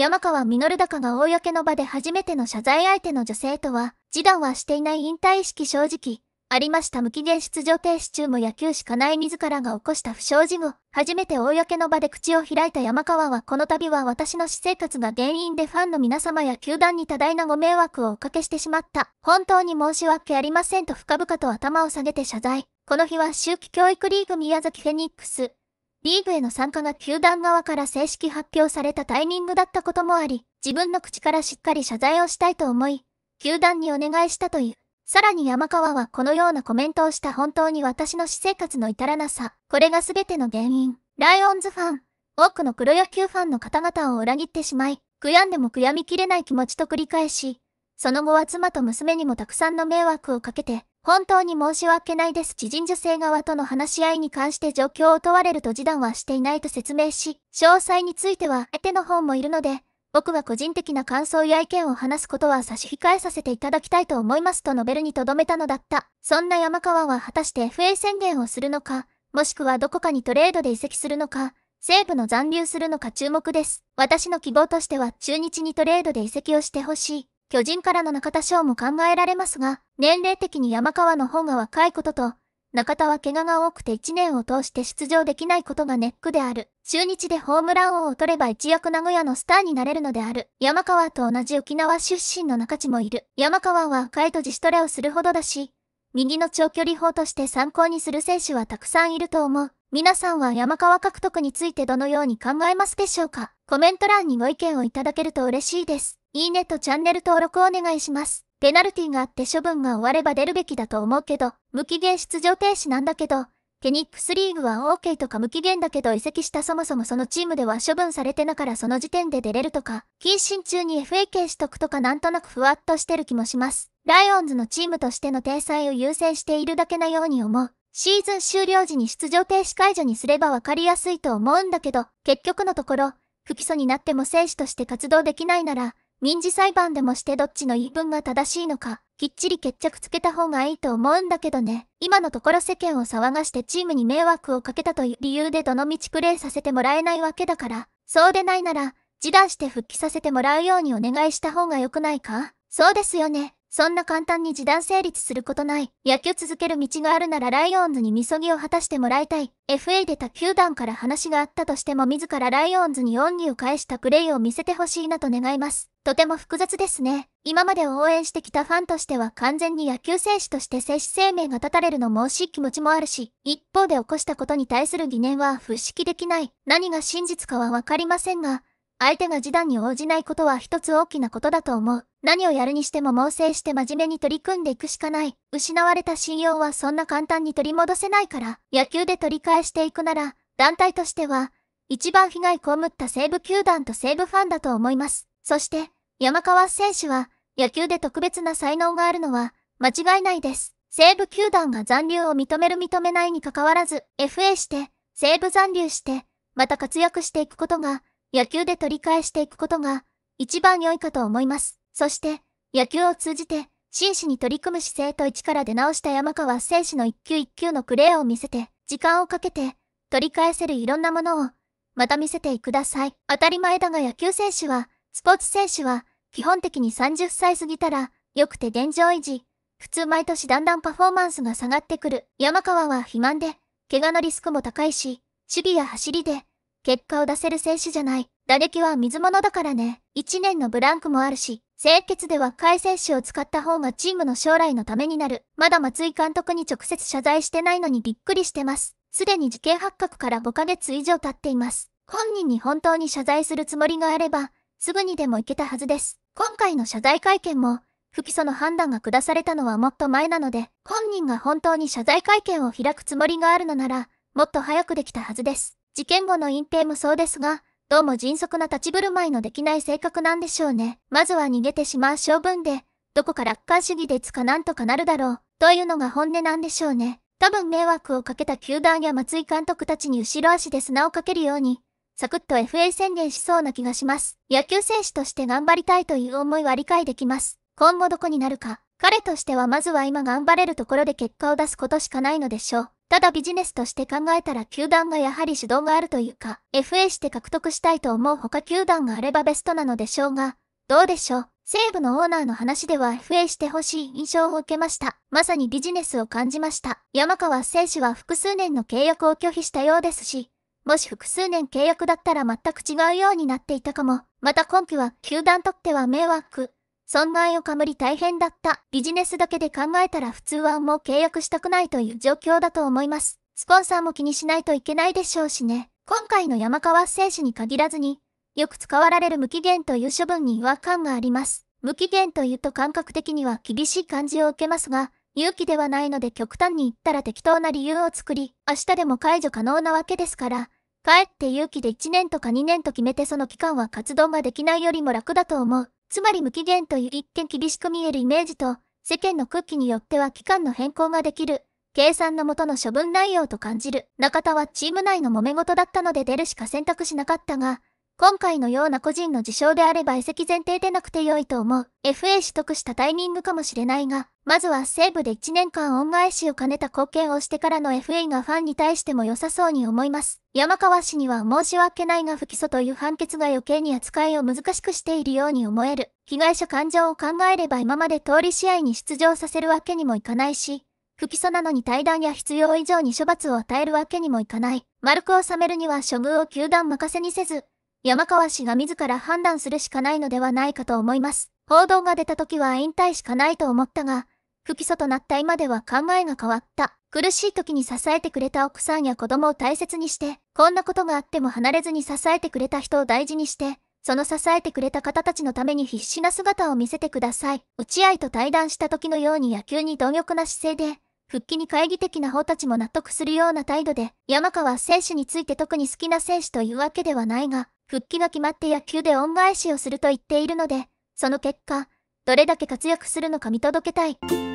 山川実高が公の場で初めての謝罪相手の女性とは、示談はしていない引退意識正直、ありました無期限出場停止中も野球しかない自らが起こした不祥事後、初めて公の場で口を開いた山川はこの度は私の私生活が原因でファンの皆様や球団に多大なご迷惑をおかけしてしまった。本当に申し訳ありませんと深々と頭を下げて謝罪。この日は秋季教育リーグ宮崎フェニックス、リーグへの参加が球団側から正式発表されたタイミングだったこともあり、自分の口からしっかり謝罪をしたいと思い、球団にお願いしたという。さらに山川はこのようなコメントをした本当に私の私生活の至らなさ、これが全ての原因。ライオンズファン、多くの黒野球ファンの方々を裏切ってしまい、悔やんでも悔やみきれない気持ちと繰り返し、その後は妻と娘にもたくさんの迷惑をかけて、本当に申し訳ないです。知人女性側との話し合いに関して状況を問われると示談はしていないと説明し、詳細については相手の方もいるので、僕は個人的な感想や意見を話すことは差し控えさせていただきたいと思いますと述べるにとどめたのだった。そんな山川は果たして FA 宣言をするのか、もしくはどこかにトレードで移籍するのか、西部の残留するのか注目です。私の希望としては中日にトレードで移籍をしてほしい。巨人からの中田翔も考えられますが、年齢的に山川の方が若いことと、中田は怪我が多くて1年を通して出場できないことがネックである。中日でホームラン王を取れば一躍名古屋のスターになれるのである。山川と同じ沖縄出身の中地もいる。山川は若いと自主トレをするほどだし、右の長距離砲として参考にする選手はたくさんいると思う。皆さんは山川獲得についてどのように考えますでしょうかコメント欄にご意見をいただけると嬉しいです。いいねとチャンネル登録お願いします。ペナルティがあって処分が終われば出るべきだと思うけど、無期限出場停止なんだけど、フェニックスリーグは OK とか無期限だけど移籍したそもそもそのチームでは処分されてなからその時点で出れるとか、謹慎中に FA 形取得とかなんとなくふわっとしてる気もします。ライオンズのチームとしての体裁を優先しているだけなように思う。シーズン終了時に出場停止解除にすればわかりやすいと思うんだけど、結局のところ、不起訴になっても選手として活動できないなら、民事裁判でもしてどっちの言い分が正しいのか、きっちり決着つけた方がいいと思うんだけどね。今のところ世間を騒がしてチームに迷惑をかけたという理由でどのみちプレイさせてもらえないわけだから、そうでないなら、示談して復帰させてもらうようにお願いした方が良くないかそうですよね。そんな簡単に示談成立することない。野球続ける道があるならライオンズにみそぎを果たしてもらいたい。FA 出た球団から話があったとしても自らライオンズに恩義を返したプレイを見せてほしいなと願います。とても複雑ですね。今まで応援してきたファンとしては完全に野球選手として接種生命が絶たれるのも惜しい気持ちもあるし、一方で起こしたことに対する疑念は不思議できない。何が真実かはわかりませんが、相手が示談に応じないことは一つ大きなことだと思う。何をやるにしても猛省して真面目に取り組んでいくしかない。失われた信用はそんな簡単に取り戻せないから、野球で取り返していくなら、団体としては、一番被害被った西武球団と西武ファンだと思います。そして、山川選手は、野球で特別な才能があるのは、間違いないです。西武球団が残留を認める認めないに関わらず、FA して、西武残留して、また活躍していくことが、野球で取り返していくことが一番良いかと思います。そして、野球を通じて、真摯に取り組む姿勢と一から出直した山川選手の一球一球のプレーを見せて、時間をかけて、取り返せるいろんなものを、また見せてください。当たり前だが野球選手は、スポーツ選手は、基本的に30歳過ぎたら、良くて現状維持。普通毎年だんだんパフォーマンスが下がってくる。山川は肥満で、怪我のリスクも高いし、守備や走りで、結果を出せる選手じゃない。打撃は水物だからね。1年のブランクもあるし、清潔では海選手を使った方がチームの将来のためになる。まだ松井監督に直接謝罪してないのにびっくりしてます。すでに事件発覚から5ヶ月以上経っています。本人に本当に謝罪するつもりがあれば、すぐにでも行けたはずです。今回の謝罪会見も、不起訴の判断が下されたのはもっと前なので、本人が本当に謝罪会見を開くつもりがあるのなら、もっと早くできたはずです。事件後の隠蔽もそうですが、どうも迅速な立ち振る舞いのできない性格なんでしょうね。まずは逃げてしまう性分で、どこか楽観主義でいつかなんとかなるだろう、というのが本音なんでしょうね。多分迷惑をかけた球団や松井監督たちに後ろ足で砂をかけるように、サクッと FA 宣言しそうな気がします。野球選手として頑張りたいという思いは理解できます。今後どこになるか。彼としてはまずは今頑張れるところで結果を出すことしかないのでしょう。ただビジネスとして考えたら球団がやはり主導があるというか、FA して獲得したいと思う他球団があればベストなのでしょうが、どうでしょう西武のオーナーの話では FA してほしい印象を受けました。まさにビジネスを感じました。山川選手は複数年の契約を拒否したようですし、もし複数年契約だったら全く違うようになっていたかも。また今季は球団とっては迷惑。損害をかむり大変だった。ビジネスだけで考えたら普通はもう契約したくないという状況だと思います。スポンサーも気にしないといけないでしょうしね。今回の山川選手に限らずに、よく使われる無期限という処分に違和感があります。無期限というと感覚的には厳しい感じを受けますが、勇気ではないので極端に言ったら適当な理由を作り、明日でも解除可能なわけですから、かえって勇気で1年とか2年と決めてその期間は活動ができないよりも楽だと思う。つまり無期限という一見厳しく見えるイメージと、世間の空気によっては期間の変更ができる、計算のもとの処分内容と感じる。中田はチーム内の揉め事だったので出るしか選択しなかったが、今回のような個人の事象であれば移籍前提でなくて良いと思う。FA 取得したタイミングかもしれないが、まずは西部で1年間恩返しを兼ねた貢献をしてからの FA がファンに対しても良さそうに思います。山川氏には申し訳ないが不起訴という判決が余計に扱いを難しくしているように思える。被害者感情を考えれば今まで通り試合に出場させるわけにもいかないし、不起訴なのに対談や必要以上に処罰を与えるわけにもいかない。丸く収めるには処遇を球団任せにせず、山川氏が自ら判断するしかないのではないかと思います。報道が出た時は引退しかないと思ったが、不起訴となった今では考えが変わった。苦しい時に支えてくれた奥さんや子供を大切にして、こんなことがあっても離れずに支えてくれた人を大事にして、その支えてくれた方たちのために必死な姿を見せてください。落合と対談した時のように野球に貪欲な姿勢で、復帰に懐疑的な方たちも納得するような態度で、山川選手について特に好きな選手というわけではないが、復帰が決まって野球で恩返しをすると言っているので、その結果、どれだけ活躍するのか見届けたい。